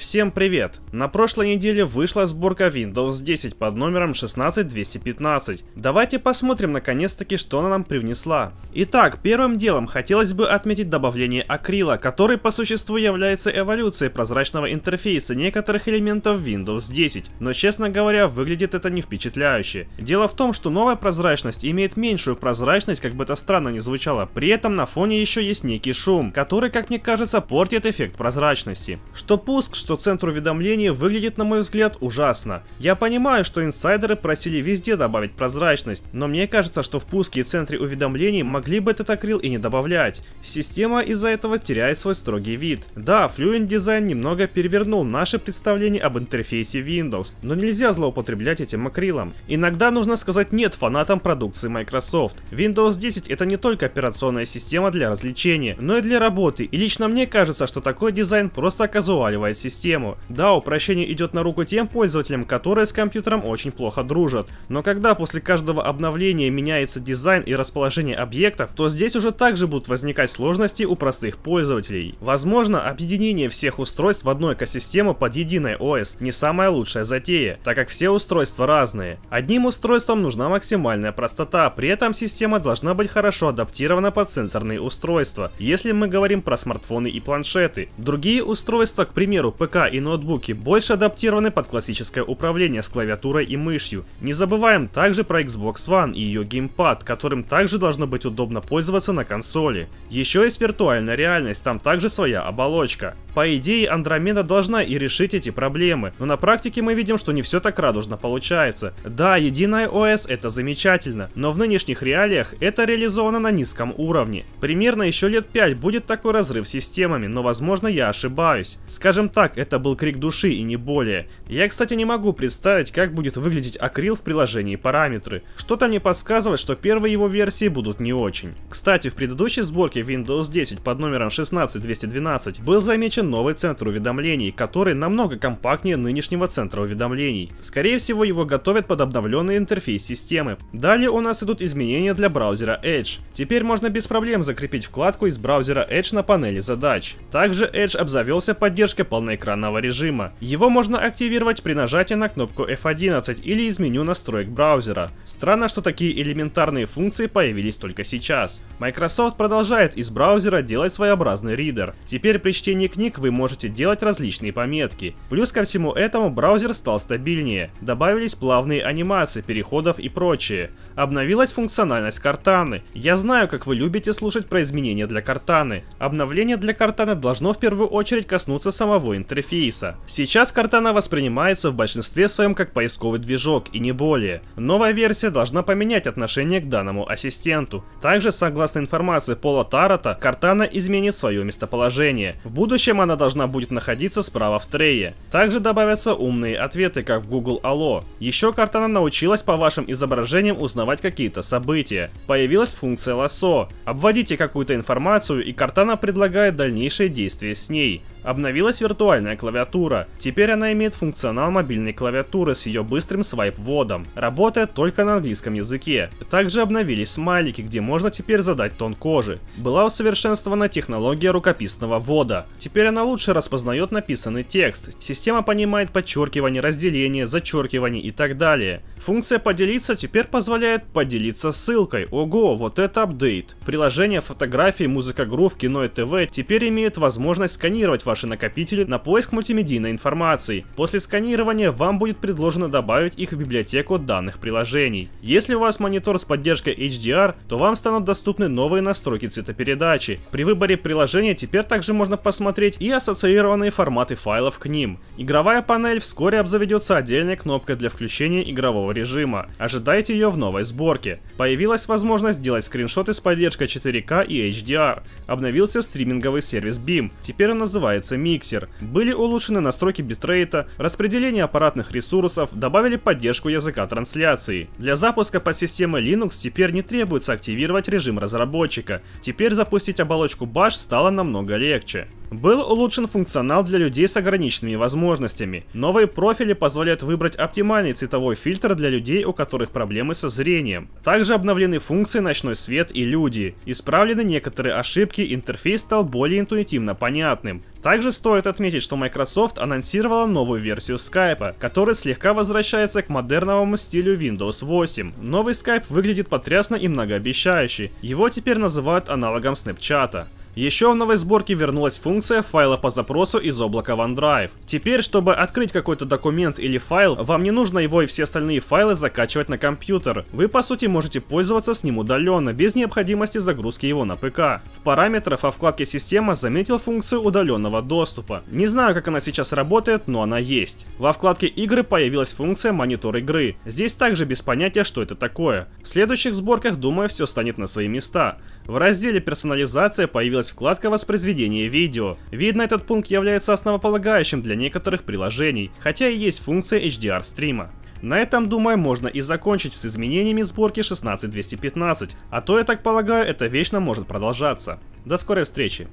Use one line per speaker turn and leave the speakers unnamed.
Всем привет! На прошлой неделе вышла сборка Windows 10 под номером 16215. Давайте посмотрим наконец-таки, что она нам привнесла. Итак, первым делом хотелось бы отметить добавление акрила, который по существу является эволюцией прозрачного интерфейса некоторых элементов Windows 10, но честно говоря, выглядит это не впечатляюще. Дело в том, что новая прозрачность имеет меньшую прозрачность, как бы это странно ни звучало, при этом на фоне еще есть некий шум, который, как мне кажется, портит эффект прозрачности. Что пуск, что что центр уведомлений выглядит, на мой взгляд, ужасно. Я понимаю, что инсайдеры просили везде добавить прозрачность, но мне кажется, что в пуске и центре уведомлений могли бы этот акрил и не добавлять. Система из-за этого теряет свой строгий вид. Да, Fluent Design немного перевернул наше представление об интерфейсе Windows, но нельзя злоупотреблять этим акрилом. Иногда нужно сказать нет фанатам продукции Microsoft. Windows 10 это не только операционная система для развлечения, но и для работы, и лично мне кажется, что такой дизайн просто оказывает систему систему. Да, упрощение идет на руку тем пользователям, которые с компьютером очень плохо дружат. Но когда после каждого обновления меняется дизайн и расположение объектов, то здесь уже также будут возникать сложности у простых пользователей. Возможно, объединение всех устройств в одну экосистему под единое ОС не самая лучшая затея, так как все устройства разные. Одним устройством нужна максимальная простота, а при этом система должна быть хорошо адаптирована под сенсорные устройства, если мы говорим про смартфоны и планшеты. Другие устройства, к примеру, ПК ПК и ноутбуки больше адаптированы под классическое управление с клавиатурой и мышью. Не забываем также про Xbox One и ее геймпад, которым также должно быть удобно пользоваться на консоли. Еще есть виртуальная реальность, там также своя оболочка. По идее, Андромеда должна и решить эти проблемы, но на практике мы видим, что не все так радужно получается. Да, единая ОС это замечательно, но в нынешних реалиях это реализовано на низком уровне. Примерно еще лет 5 будет такой разрыв с системами, но возможно я ошибаюсь. Скажем так, это был крик души и не более. Я, кстати, не могу представить, как будет выглядеть акрил в приложении параметры. Что-то мне подсказывает, что первые его версии будут не очень. Кстати, в предыдущей сборке Windows 10 под номером 16212 был замечен новый центр уведомлений, который намного компактнее нынешнего центра уведомлений. Скорее всего, его готовят под обновленный интерфейс системы. Далее у нас идут изменения для браузера Edge. Теперь можно без проблем закрепить вкладку из браузера Edge на панели задач. Также Edge обзавелся поддержкой полноэкранного экранного режима. Его можно активировать при нажатии на кнопку F11 или из меню настроек браузера. Странно, что такие элементарные функции появились только сейчас. Microsoft продолжает из браузера делать своеобразный ридер. Теперь при чтении книг вы можете делать различные пометки. Плюс ко всему этому браузер стал стабильнее. Добавились плавные анимации, переходов и прочее. Обновилась функциональность картаны. Я знаю, как вы любите слушать про изменения для картаны. Обновление для картаны должно в первую очередь коснуться самого интерфейса интерфейса. Сейчас Cortana воспринимается в большинстве своем как поисковый движок и не более. Новая версия должна поменять отношение к данному ассистенту. Также, согласно информации Пола Тарота, Cortana изменит свое местоположение. В будущем она должна будет находиться справа в трее. Также добавятся умные ответы, как в Google Allo. Еще Cortana научилась по вашим изображениям узнавать какие-то события. Появилась функция Лосо. Обводите какую-то информацию, и Картана предлагает дальнейшие действия с ней. Обновилась виртуальная клавиатура. Теперь она имеет функционал мобильной клавиатуры с ее быстрым свайп-вводом. Работает только на английском языке. Также обновились смайлики, где можно теперь задать тон кожи. Была усовершенствована технология рукописного ввода. Теперь она лучше распознает написанный текст. Система понимает подчеркивание, разделение, зачеркивание и так далее. Функция «Поделиться» теперь позволяет поделиться ссылкой. Ого, вот это апдейт. Приложения, фотографии, музыка, грув, кино и ТВ теперь имеют возможность сканировать ваши накопители на поиск мультимедийной информации. После сканирования вам будет предложено добавить их в библиотеку данных приложений. Если у вас монитор с поддержкой HDR, то вам станут доступны новые настройки цветопередачи. При выборе приложения теперь также можно посмотреть и ассоциированные форматы файлов к ним. Игровая панель вскоре обзаведется отдельной кнопкой для включения игрового режима. Ожидайте ее в новой сборке. Появилась возможность делать скриншоты с поддержкой 4К и HDR. Обновился стриминговый сервис BIM. Теперь он называется называется миксер. Были улучшены настройки битрейта, распределение аппаратных ресурсов, добавили поддержку языка трансляции. Для запуска под подсистемы Linux теперь не требуется активировать режим разработчика. Теперь запустить оболочку Bash стало намного легче. Был улучшен функционал для людей с ограниченными возможностями. Новые профили позволяют выбрать оптимальный цветовой фильтр для людей, у которых проблемы со зрением. Также обновлены функции «Ночной свет» и «Люди». Исправлены некоторые ошибки, интерфейс стал более интуитивно понятным. Также стоит отметить, что Microsoft анонсировала новую версию Skype, которая слегка возвращается к модерновому стилю Windows 8. Новый Skype выглядит потрясно и многообещающе. Его теперь называют аналогом Snapchat. Еще в новой сборке вернулась функция файла по запросу из облака OneDrive. Теперь, чтобы открыть какой-то документ или файл, вам не нужно его и все остальные файлы закачивать на компьютер. Вы по сути можете пользоваться с ним удаленно, без необходимости загрузки его на ПК. В параметрах во вкладке «Система» заметил функцию удаленного доступа. Не знаю, как она сейчас работает, но она есть. Во вкладке «Игры» появилась функция «Монитор игры». Здесь также без понятия, что это такое. В следующих сборках, думаю, все станет на свои места. В разделе «Персонализация» появилась вкладка «Воспроизведение видео». Видно, этот пункт является основополагающим для некоторых приложений, хотя и есть функция HDR стрима. На этом, думаю, можно и закончить с изменениями сборки 16215, а то, я так полагаю, это вечно может продолжаться. До скорой встречи!